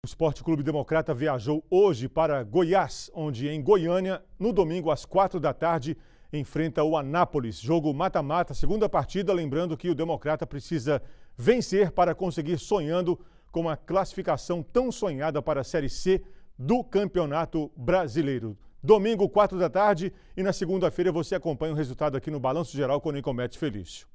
O Esporte Clube Democrata viajou hoje para Goiás, onde em Goiânia, no domingo às quatro da tarde, enfrenta o Anápolis. Jogo mata-mata, segunda partida, lembrando que o Democrata precisa vencer para conseguir sonhando com a classificação tão sonhada para a Série C do Campeonato Brasileiro. Domingo, quatro da tarde, e na segunda-feira você acompanha o resultado aqui no Balanço Geral com o Nicomete Felício.